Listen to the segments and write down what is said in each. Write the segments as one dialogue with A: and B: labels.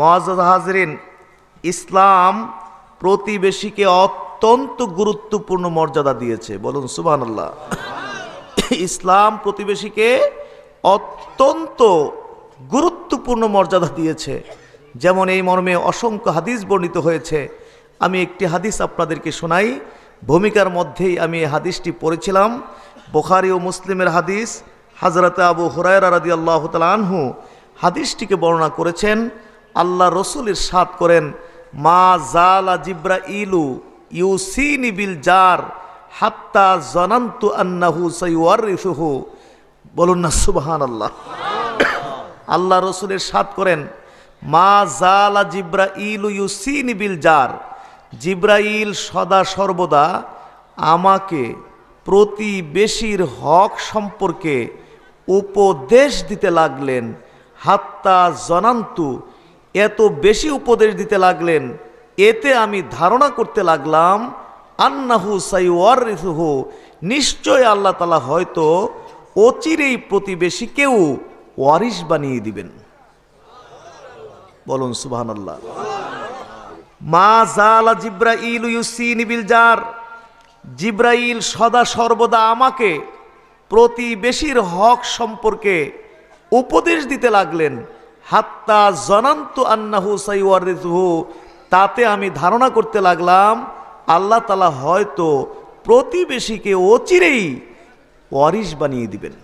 A: মহাজ হাজরিন ইসলাম প্রতিবেশীকে অত্যন্ত গুরুত্বপূর্ণ মর্যাদা দিয়েছে বলুন সুবাহান্লাহ ইসলাম প্রতিবেশীকে অত্যন্ত গুরুত্বপূর্ণ মর্যাদা দিয়েছে যেমন এই মর্মে অসংখ্য হাদিস বর্ণিত হয়েছে আমি একটি হাদিস আপনাদেরকে শোনাই ভূমিকার মধ্যেই আমি এই হাদিসটি পড়েছিলাম বোখারি ও মুসলিমের হাদিস হাজরত আবু হরায়রা রাদি আল্লাহ তালহু হাদিসটিকে বর্ণনা করেছেন আল্লাহ রসুল ইরশাদ করেন মা জালা জিব্রা ইলু ইউসিনি বিল জার হাত্তা জনান্তু আন্নাহু সৈওয়ারিফুহু বলুন না সুবাহান আল্লাহ আল্লাহ রসুলের সাত করেন মা জালা জিব্রা ইলু ইউসিনি বিল জার জিব্রাইল সদা সর্বদা আমাকে প্রতিবেশীর হক সম্পর্কে উপদেশ দিতে লাগলেন হাত্তা জনান্তু এত বেশি উপদেশ দিতে লাগলেন এতে আমি ধারণা করতে লাগলাম আন্নাহু সাইওয়ারিফুহ নিশ্চয় আল্লাহ তালা হয়তো অচিরেই প্রতিবেশীকেও ওয়ারিস বানিয়ে দিবেন বলুন সুবাহ আল্লাহ মা জালা জিব্রাইল ইউসিন বিল জিব্রাইল সদা সর্বদা আমাকে প্রতিবেশীর হক সম্পর্কে উপদেশ দিতে লাগলেন হাত্তা জনান্ত আন্নাহু সাইওয়ারিজহু তাতে আমি ধারণা করতে লাগলাম আল্লাহ তালা হয়তো প্রতিবেশীকে অচিরেই ওয়ারিস বানিয়ে দিবেন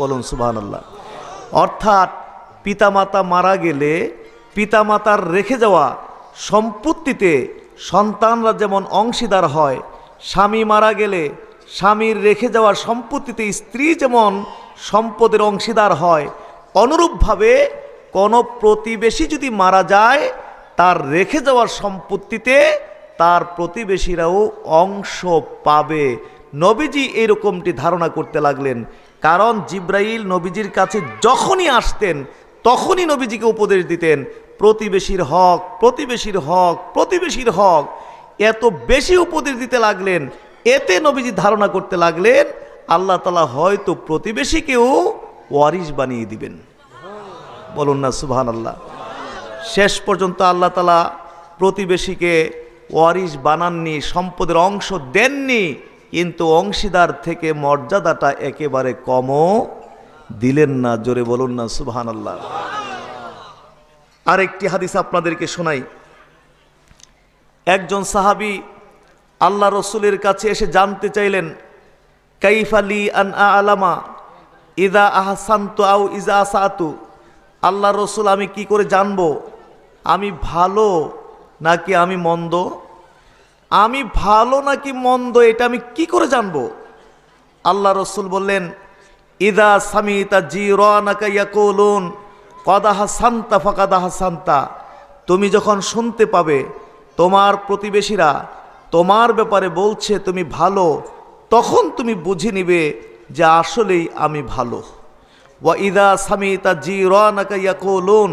A: বলুন সুবাহ আল্লাহ অর্থাৎ পিতামাতা মারা গেলে পিতামাতার রেখে যাওয়া সম্পত্তিতে সন্তানরা যেমন অংশীদার হয় স্বামী মারা গেলে স্বামীর রেখে যাওয়া সম্পত্তিতে স্ত্রী যেমন সম্পদের অংশীদার হয় অনুরূপভাবে কোনো প্রতিবেশী যদি মারা যায় তার রেখে যাওয়ার সম্পত্তিতে তার প্রতিবেশীরাও অংশ পাবে নবীজি এরকমটি ধারণা করতে লাগলেন কারণ জিব্রাইল নবীজির কাছে যখনই আসতেন তখনই নবীজিকে উপদেশ দিতেন প্রতিবেশীর হক প্রতিবেশীর হক প্রতিবেশীর হক এত বেশি উপদেশ দিতে লাগলেন এতে নবীজি ধারণা করতে লাগলেন আল্লাহ তালা হয়তো প্রতিবেশীকেও ওয়ারিস বানিয়ে দিবেন বলুন না সুবহান আল্লাহ শেষ পর্যন্ত আল্লাহ তালা প্রতিবেশীকে ওয়ারিস বানাননি সম্পদের অংশ দেননি কিন্তু অংশীদার থেকে মর্যাদাটা একেবারে কমও দিলেন না জোরে বলুন না সুবহান আল্লাহ আর একটি হাদিস আপনাদেরকে শোনাই একজন সাহাবি আল্লাহ রসুলের কাছে এসে জানতে চাইলেন কাইফালি আন আলামা ইদা আহসান্ত আউ ইজা আসাতু আল্লাহ রসুল আমি কি করে জানব আমি ভালো নাকি আমি মন্দ আমি ভালো নাকি মন্দ এটা আমি কি করে জানব আল্লাহ রসুল বললেন ইদা সামিতা জি রাকুন কদা হাসান্তা ফাকাদা হাসান্তা তুমি যখন শুনতে পাবে তোমার প্রতিবেশীরা তোমার ব্যাপারে বলছে তুমি ভালো তখন তুমি বুঝে নিবে যে আসলেই আমি ভালো ওয়া ইদা সামিতা জি রানাকা ইয়াকুলুন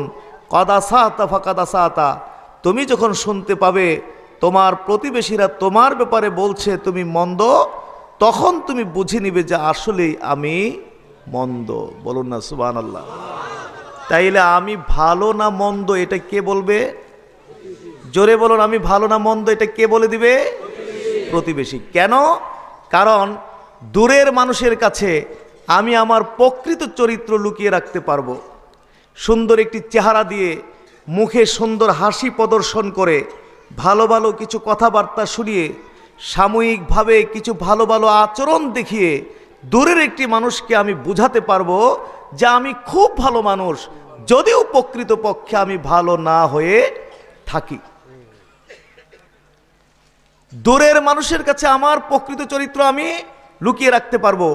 A: কাদাসাতা সাহতা তুমি যখন শুনতে পাবে তোমার প্রতিবেশীরা তোমার ব্যাপারে বলছে তুমি মন্দ তখন তুমি বুঝে নিবে যে আসলেই আমি মন্দ বলুন না সুবান আল্লাহ তাইলে আমি ভালো না মন্দ এটা কে বলবে জোরে বলুন আমি ভালো না মন্দ এটা কে বলে দিবে প্রতিবেশী কেন কারণ দূরের মানুষের কাছে আমি আমার প্রকৃত চরিত্র লুকিয়ে রাখতে পারবো সুন্দর একটি চেহারা দিয়ে মুখে সুন্দর হাসি প্রদর্শন করে ভালো ভালো কিছু কথাবার্তা শুনিয়ে সাময়িকভাবে কিছু ভালো ভালো আচরণ দেখিয়ে দূরের একটি মানুষকে আমি বুঝাতে পারবো যে আমি খুব ভালো মানুষ যদিও প্রকৃত পক্ষে আমি ভালো না হয়ে থাকি দূরের মানুষের কাছে আমার প্রকৃত চরিত্র আমি লুকিয়ে রাখতে পারবো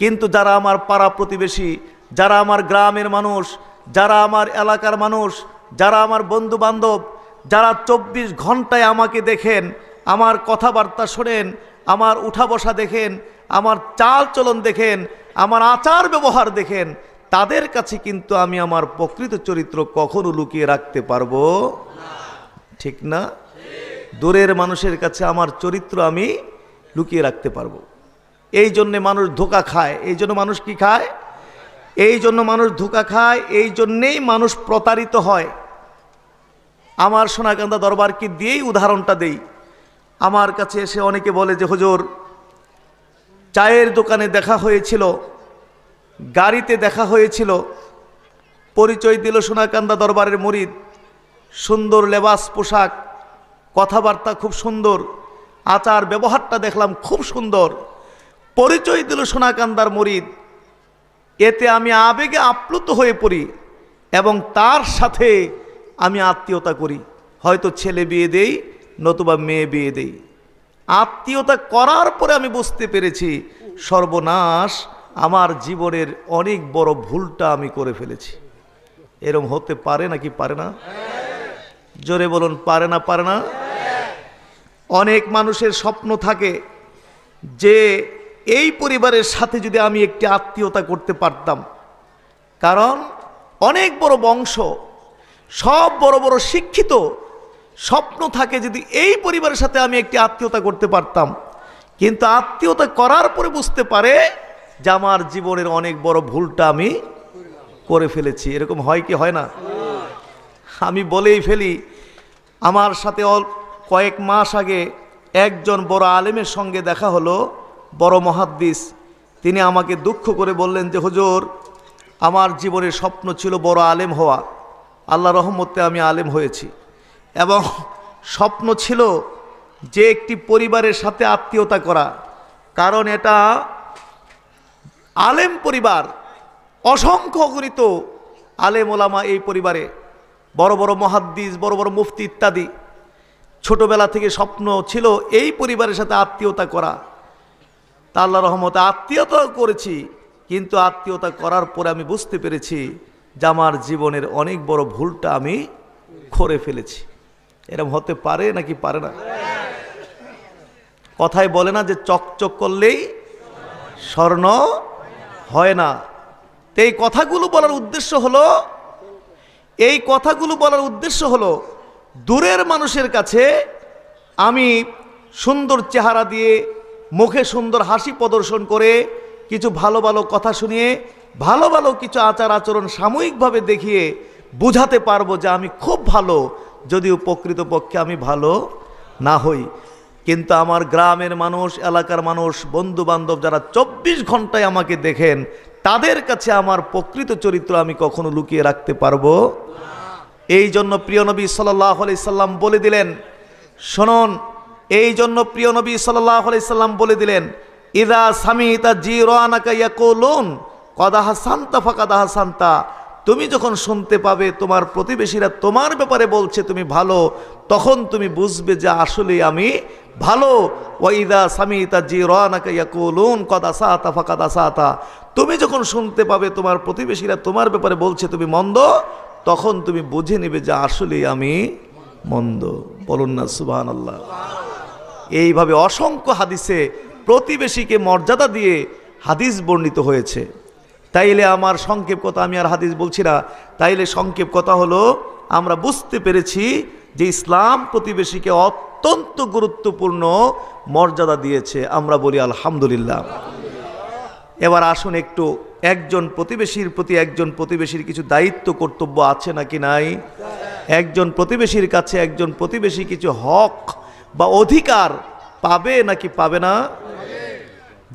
A: কিন্তু যারা আমার পাড়া প্রতিবেশী যারা আমার গ্রামের মানুষ যারা আমার এলাকার মানুষ যারা আমার বন্ধু বান্ধব যারা চব্বিশ ঘন্টায় আমাকে দেখেন আমার কথাবার্তা শোনেন আমার উঠা বসা দেখেন আমার চাল চলন দেখেন আমার আচার ব্যবহার দেখেন তাদের কাছে কিন্তু আমি আমার প্রকৃত চরিত্র কখনো লুকিয়ে রাখতে পারবো ঠিক না দূরের মানুষের কাছে আমার চরিত্র আমি লুকিয়ে রাখতে পারবো এই জন্যে মানুষ ধোকা খায় এই জন্য মানুষ কি খায় এই জন্য মানুষ ধোকা খায় এই জন্যেই মানুষ প্রতারিত হয় আমার সোনাকান্দা দরবারকে দিয়েই উদাহরণটা দেই আমার কাছে এসে অনেকে বলে যে হজুর চায়ের দোকানে দেখা হয়েছিল গাড়িতে দেখা হয়েছিল পরিচয় দিল সোনাকান্দা দরবারের মরিদ সুন্দর লেবাস পোশাক কথাবার্তা খুব সুন্দর আচার ব্যবহারটা দেখলাম খুব সুন্দর পরিচয় দিল সোনাকান্দার মরিদ এতে আমি আবেগে আপ্লুত হয়ে পড়ি এবং তার সাথে আমি আত্মীয়তা করি হয়তো ছেলে বিয়ে দেই নতুবা মেয়ে বিয়ে দেই আত্মীয়তা করার পরে আমি বুঝতে পেরেছি সর্বনাশ আমার জীবনের অনেক বড় ভুলটা আমি করে ফেলেছি এরম হতে পারে নাকি পারে না জোরে বলুন পারে না পারে না অনেক মানুষের স্বপ্ন থাকে যে এই পরিবারের সাথে যদি আমি একটি আত্মীয়তা করতে পারতাম কারণ অনেক বড় বংশ সব বড় বড় শিক্ষিত স্বপ্ন থাকে যদি এই পরিবারের সাথে আমি একটি আত্মীয়তা করতে পারতাম কিন্তু আত্মীয়তা করার পরে বুঝতে পারে যে আমার জীবনের অনেক বড় ভুলটা আমি করে ফেলেছি এরকম হয় কি হয় না আমি বলেই ফেলি আমার সাথে কয়েক মাস আগে একজন বড় আলেমের সঙ্গে দেখা হলো বড় মহাদ্দিস তিনি আমাকে দুঃখ করে বললেন যে হুজুর আমার জীবনের স্বপ্ন ছিল বড় আলেম হওয়া আল্লাহ রহমতে আমি আলেম হয়েছি এবং স্বপ্ন ছিল যে একটি পরিবারের সাথে আত্মীয়তা করা কারণ এটা আলেম পরিবার অসংখ্য গণিত আলেম ওলামা এই পরিবারে বড় বড় মহাদ্দিস বড় বড় মুফতি ইত্যাদি ছোটবেলা থেকে স্বপ্ন ছিল এই পরিবারের সাথে আত্মীয়তা করা তা আল্লাহ রহমতে আত্মীয়তাও করেছি কিন্তু আত্মীয়তা করার পরে আমি বুঝতে পেরেছি যে আমার জীবনের অনেক বড় ভুলটা আমি করে ফেলেছি এরম হতে পারে নাকি পারে না কথায় বলে না যে চকচক করলেই স্বর্ণ হয় না তো এই কথাগুলো বলার উদ্দেশ্য হলো এই কথাগুলো বলার উদ্দেশ্য হলো দূরের মানুষের কাছে আমি সুন্দর চেহারা দিয়ে মুখে সুন্দর হাসি প্রদর্শন করে কিছু ভালো ভালো কথা শুনিয়ে ভালো ভালো কিছু আচার আচরণ সাময়িকভাবে দেখিয়ে বুঝাতে পারবো যে আমি খুব ভালো যদিও প্রকৃতপক্ষে আমি ভালো না হই কিন্তু আমার গ্রামের মানুষ এলাকার মানুষ বন্ধু বান্ধব যারা ২৪ ঘন্টায় আমাকে দেখেন তাদের কাছে আমার প্রকৃত চরিত্র আমি কখনো লুকিয়ে রাখতে পারবো এই জন্য প্রিয় নবী সাল্লাহ আলি সাল্লাম বলে দিলেন শোনন এই জন্য প্রিয় নবী সাল্লাহ বলে দিলেন ইদা সামিতা জি তুমি যখন শুনতে পাবে তোমার প্রতিবেশীরা তোমার ব্যাপারে বলছে তুমি ভালো তখন তুমি বুঝবে যে আসলে আমি ভালো ওয়াইদা সামিতা জি রাকুন কদা সাহাতা ফাকাদা সাহাতা তুমি যখন শুনতে পাবে তোমার প্রতিবেশীরা তোমার ব্যাপারে বলছে তুমি মন্দ তখন তুমি বুঝে নিবে যে আসলে আমি মন্দ বলুন না সুবাহ আল্লাহ এইভাবে অসংখ্য হাদিসে প্রতিবেশীকে মর্যাদা দিয়ে হাদিস বর্ণিত হয়েছে তাইলে আমার সংক্ষেপ কথা আমি আর হাদিস বলছি না তাইলে সংক্ষেপ কথা হলো আমরা বুঝতে পেরেছি যে ইসলাম প্রতিবেশীকে অত্যন্ত গুরুত্বপূর্ণ মর্যাদা দিয়েছে আমরা বলি আলহামদুলিল্লাহ এবার আসুন একটু একজন প্রতিবেশীর প্রতি একজন প্রতিবেশীর কিছু দায়িত্ব কর্তব্য আছে নাকি নাই একজন প্রতিবেশীর কাছে একজন প্রতিবেশী কিছু হক বা অধিকার পাবে নাকি পাবে না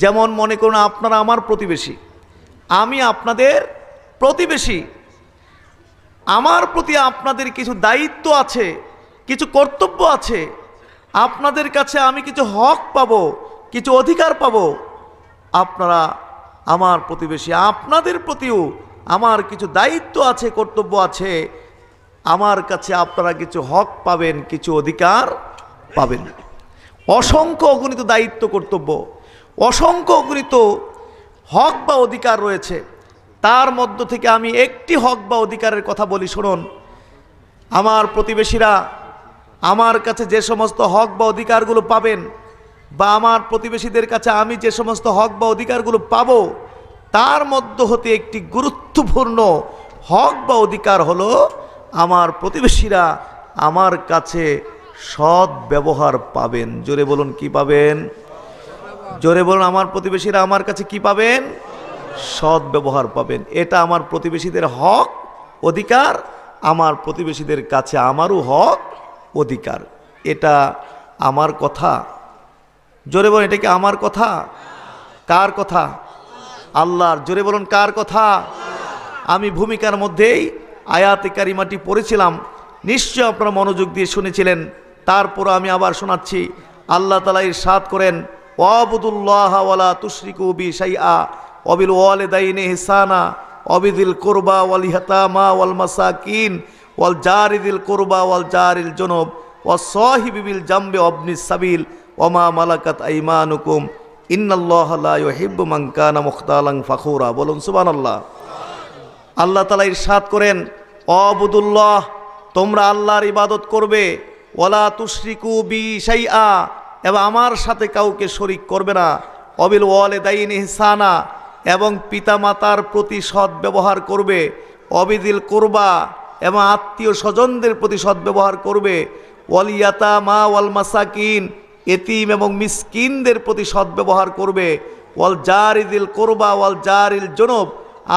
A: যেমন মনে করুন আপনারা আমার প্রতিবেশী আমি আপনাদের প্রতিবেশী আমার প্রতি আপনাদের কিছু দায়িত্ব আছে কিছু কর্তব্য আছে আপনাদের কাছে আমি কিছু হক পাব কিছু অধিকার পাব আপনারা আমার প্রতিবেশী আপনাদের প্রতিও আমার কিছু দায়িত্ব আছে কর্তব্য আছে আমার কাছে আপনারা কিছু হক পাবেন কিছু অধিকার পাবেন অসংখ্য অগণিত দায়িত্ব কর্তব্য অসংখ্য অগণিত হক বা অধিকার রয়েছে তার মধ্য থেকে আমি একটি হক বা অধিকারের কথা বলি শুনুন আমার প্রতিবেশীরা আমার কাছে যে সমস্ত হক বা অধিকারগুলো পাবেন বা আমার প্রতিবেশীদের কাছে আমি যে সমস্ত হক বা অধিকারগুলো পাব তার মধ্য হতে একটি গুরুত্বপূর্ণ হক বা অধিকার হলো আমার প্রতিবেশীরা আমার কাছে সৎ ব্যবহার পাবেন জোরে বলুন কি পাবেন জোরে বলুন আমার প্রতিবেশীরা আমার কাছে কি পাবেন সৎ ব্যবহার পাবেন এটা আমার প্রতিবেশীদের হক অধিকার আমার প্রতিবেশীদের কাছে আমারও হক অধিকার এটা আমার কথা জোরে বলুন এটা কি আমার কথা কার কথা আল্লাহর জোরে বলুন কার কথা আমি ভূমিকার মধ্যেই আয়াতে কারিমাটি পড়েছিলাম নিশ্চয় আপনারা মনোযোগ দিয়ে শুনেছিলেন তারপর আমি আবার শোনাচ্ছি আল্লাহ তালা ইরশাদ করেন ওয়াবুদুল্লাহওয়ালা তুশরিকু বি সাইয়া অবিল ওয়ালেদাইনে হিসানা অবিদিল কোরবা ওয়াল হেতামা ওয়াল মাসাকিন ওয়াল জারিদিল কোরবা ওয়াল জারিল জনব ও সহিবিল জাম্বে অবনি সাবিল ওমা মালাকাত আইমানুকুম ইন্নাল্লাহিব ফাখুরা বলুন আল্লাহ তালা ইরশাদ করেন অবুদুল্লাহ তোমরা আল্লাহর ইবাদত করবে ওলা তুশ্রিকু বি সাইয়া এবং আমার সাথে কাউকে শরিক করবে না অবিল ওয়ালে দাইন ইহসানা এবং পিতামাতার প্রতি সৎ ব্যবহার করবে অবিদিল কোরবা এবং আত্মীয় স্বজনদের প্রতি সৎ ব্যবহার করবে ওয়ালিয়াতা মা ওয়াল মাসাকিন এতিম এবং মিসকিনদের প্রতি সৎ ব্যবহার করবে ওয়াল জার ইদিল কোরবা ওয়াল জার ইল জনব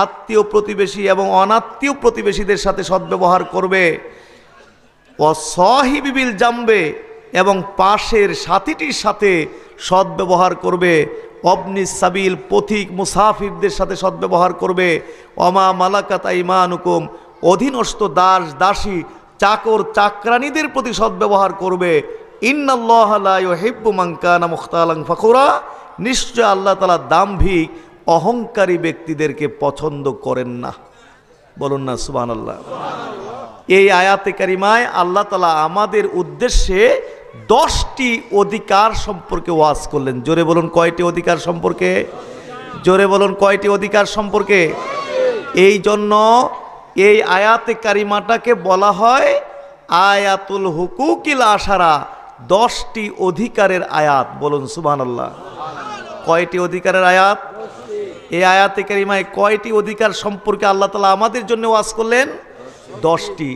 A: আত্মীয় প্রতিবেশী এবং অনাত্মীয় প্রতিবেশীদের সাথে সদ্ব্যবহার করবে ও সহিবিবিল জামবে এবং পাশের সাথীটির সাথে সদ্ব্যবহার করবে অবনি সাবিল পথিক মুসাফিরদের সাথে সদ্ব্যবহার করবে অমা মালাকাতা ইমানুকুম অধীনস্থ দাস দাসী চাকর চাকরানীদের প্রতি সদ্ব্যবহার করবে ইন্নাল্লাহালা মুখতালাং ফাকুরা নিশ্চয় আল্লাহ তালা দাম্ভিক অহংকারী ব্যক্তিদেরকে পছন্দ করেন না বলুন না সুবান আল্লাহ এই আয়াতে কারিমায় আল্লাহ তালা আমাদের উদ্দেশ্যে দশটি অধিকার সম্পর্কে ওয়াজ করলেন জোরে বলুন কয়টি অধিকার সম্পর্কে জোরে বলুন কয়টি অধিকার সম্পর্কে এই জন্য এই আয়াতে কারিমাটাকে বলা হয় আয়াতুল হুকুকিল আশারা দশটি অধিকারের আয়াত বলুন সুবান আল্লাহ কয়টি অধিকারের আয়াত এই আয়াতে কারিমায় কয়টি অধিকার সম্পর্কে আল্লাহ তালা আমাদের জন্য ওয়াজ করলেন দশটি